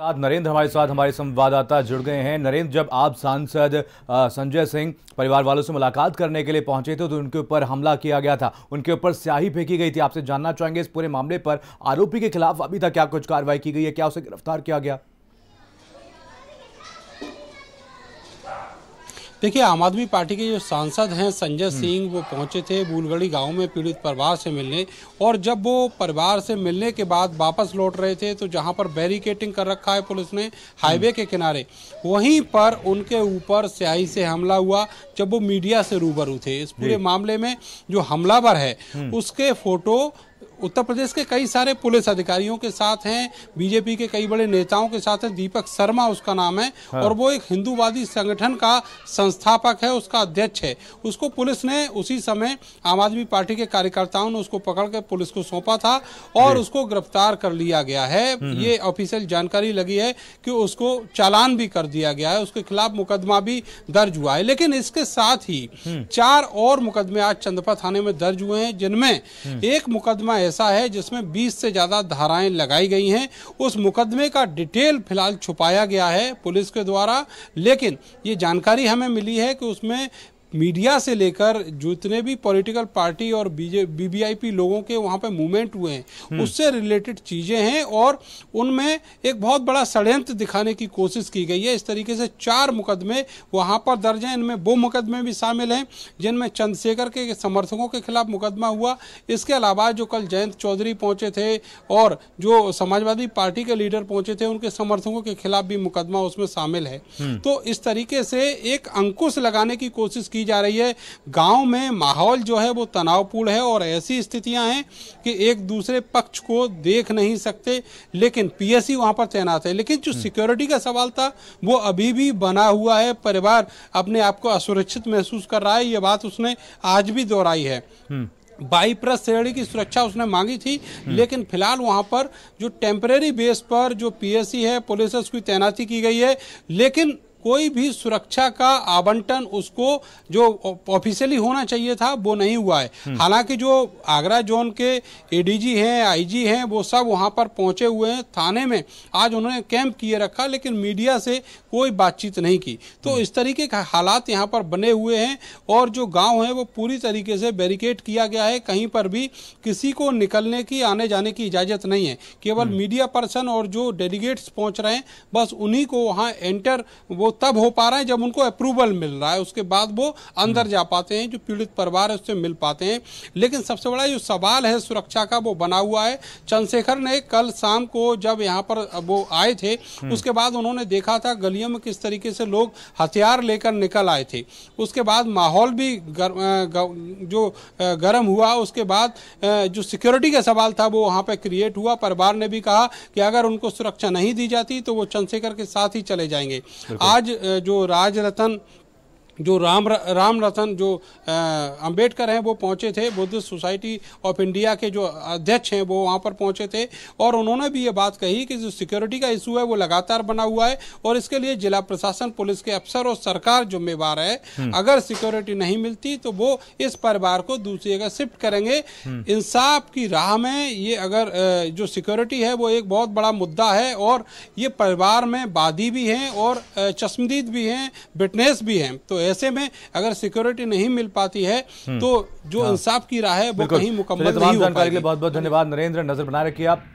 साथ नरेंद्र हमारे साथ हमारे संवाददाता जुड़ गए हैं नरेंद्र जब आप सांसद संजय सिंह परिवार वालों से मुलाकात करने के लिए पहुंचे थे तो उनके ऊपर हमला किया गया था उनके ऊपर स्याही फेंकी गई थी आपसे जानना चाहेंगे इस पूरे मामले पर आरोपी के खिलाफ अभी तक क्या कुछ कार्रवाई की गई है क्या उसे गिरफ्तार किया गया देखिए आम आदमी पार्टी के जो सांसद हैं संजय हम्म। सिंह वो पहुंचे थे बूलगढ़ी गांव में पीड़ित परिवार से मिलने और जब वो परिवार से मिलने के बाद वापस लौट रहे थे तो जहां पर बैरिकेटिंग कर रखा है पुलिस ने हाईवे हम्म। के किनारे वहीं पर उनके ऊपर स्याही से हमला हुआ जब वो मीडिया से रूबरू थे इस पूरे मामले में जो हमलावर है हम्म। उसके फोटो उत्तर प्रदेश के कई सारे पुलिस अधिकारियों के साथ हैं बीजेपी के कई बड़े नेताओं के साथ हैं दीपक शर्मा उसका नाम है हाँ। और वो एक हिंदूवादी संगठन का संस्थापक है उसका अध्यक्ष है उसको पुलिस ने उसी समय आम आदमी पार्टी के कार्यकर्ताओं ने उसको पकड़ के पुलिस को सौंपा था और उसको गिरफ्तार कर लिया गया है हम्म, हम्म। ये ऑफिशियल जानकारी लगी है कि उसको चालान भी कर दिया गया है उसके खिलाफ मुकदमा भी दर्ज हुआ है लेकिन इसके साथ ही हम्म। चार और मुकदमे आज चंद्रपा थाने में दर्ज हुए हैं जिनमें एक मुकदमा ऐसा है जिसमें 20 से ज़्यादा धाराएं लगाई गई हैं उस मुकदमे का डिटेल फिलहाल छुपाया गया है पुलिस के द्वारा लेकिन ये जानकारी हमें मिली है कि उसमें मीडिया से लेकर जितने भी पॉलिटिकल पार्टी और बीबीआईपी लोगों के वहाँ पे मूवमेंट हुए हैं हम्म। उससे रिलेटेड चीज़ें हैं और उनमें एक बहुत बड़ा षडयंत्र दिखाने की कोशिश की गई है इस तरीके से चार मुकदमे वहाँ पर दर्ज हैं इनमें वो मुकदमे भी शामिल हैं जिनमें चंद्रशेखर के समर्थकों के खिलाफ मुकदमा हुआ इसके अलावा जो कल जयंत चौधरी पहुँचे थे और जो समाजवादी पार्टी के लीडर पहुँचे थे उनके समर्थकों के खिलाफ भी मुकदमा उसमें शामिल है हम्म। तो इस तरीके से एक अंकुश लगाने की कोशिश की की जा रही है गांव में माहौल जो है वो तनावपूर्ण है और ऐसी स्थितियां हैं कि एक दूसरे पक्ष को देख नहीं सकते लेकिन पीएससी वहां पर तैनात है लेकिन जो हम्म। सिक्योरिटी का सवाल था वो अभी भी बना हुआ है परिवार अपने आप को असुरक्षित महसूस कर रहा है ये बात उसने आज भी दोहराई है हम्म। बाईप्रस श्रेणी की सुरक्षा उसने मांगी थी हम्म। लेकिन फिलहाल वहां पर जो टेम्परेरी बेस पर जो पीएससी है पुलिस उसकी तैनाती की गई है लेकिन कोई भी सुरक्षा का आवंटन उसको जो ऑफिशियली होना चाहिए था वो नहीं हुआ है हम्म। हालांकि जो आगरा जोन के एडीजी हैं आईजी हैं वो सब वहां पर पहुंचे हुए हैं थाने में आज उन्होंने कैंप किए रखा लेकिन मीडिया से कोई बातचीत नहीं की तो हम्म। इस तरीके का हालात यहाँ पर बने हुए हैं और जो गाँव है वो पूरी तरीके से बैरिकेड किया गया है कहीं पर भी किसी को निकलने की आने जाने की इजाजत नहीं है केवल हम्म। मीडिया पर्सन और जो डेलीगेट्स पहुंच रहे हैं बस उन्हीं को वहां एंटर वो तब हो पा रहा है जब उनको अप्रूवल मिल रहा है उसके बाद वो अंदर जा पाते हैं जो पीड़ित परिवार है उससे मिल पाते हैं लेकिन सबसे बड़ा जो सवाल है सुरक्षा का वो बना हुआ है चंद्रशेखर ने कल शाम को जब यहाँ पर वो आए थे हम्म। उसके बाद उन्होंने देखा था गलियों में किस तरीके से लोग हथियार लेकर निकल आए थे उसके बाद माहौल भी गर, जो गर्म हुआ उसके बाद जो सिक्योरिटी का सवाल था वो वहाँ पर क्रिएट हुआ परिवार ने भी कहा कि अगर उनको सुरक्षा नहीं दी जाती तो वो चंद्रशेखर के साथ ही चले जाएंगे आज राज जो राजरतन जो राम राम रतन जो अंबेडकर हैं वो पहुंचे थे बुद्ध सोसाइटी ऑफ इंडिया के जो अध्यक्ष हैं वो वहां पर पहुंचे थे और उन्होंने भी ये बात कही कि जो सिक्योरिटी का इशू है वो लगातार बना हुआ है और इसके लिए जिला प्रशासन पुलिस के अफसर और सरकार जिम्मेवार है हम्म। अगर सिक्योरिटी नहीं मिलती तो वो इस परिवार को दूसरी जगह शिफ्ट करेंगे हम्म। इंसाफ की राह में ये अगर जो सिक्योरिटी है वो एक बहुत बड़ा मुद्दा है और ये परिवार में बादी भी हैं और चश्मदीद भी हैं बिटनेस भी हैं तो ऐसे में अगर सिक्योरिटी नहीं मिल पाती है हम्म। तो जो हाँ। इंसाफ की राह है वो कहीं मुकम्मल नहीं हो बहुत बहुत धन्यवाद नरेंद्र नजर बना रखिए आप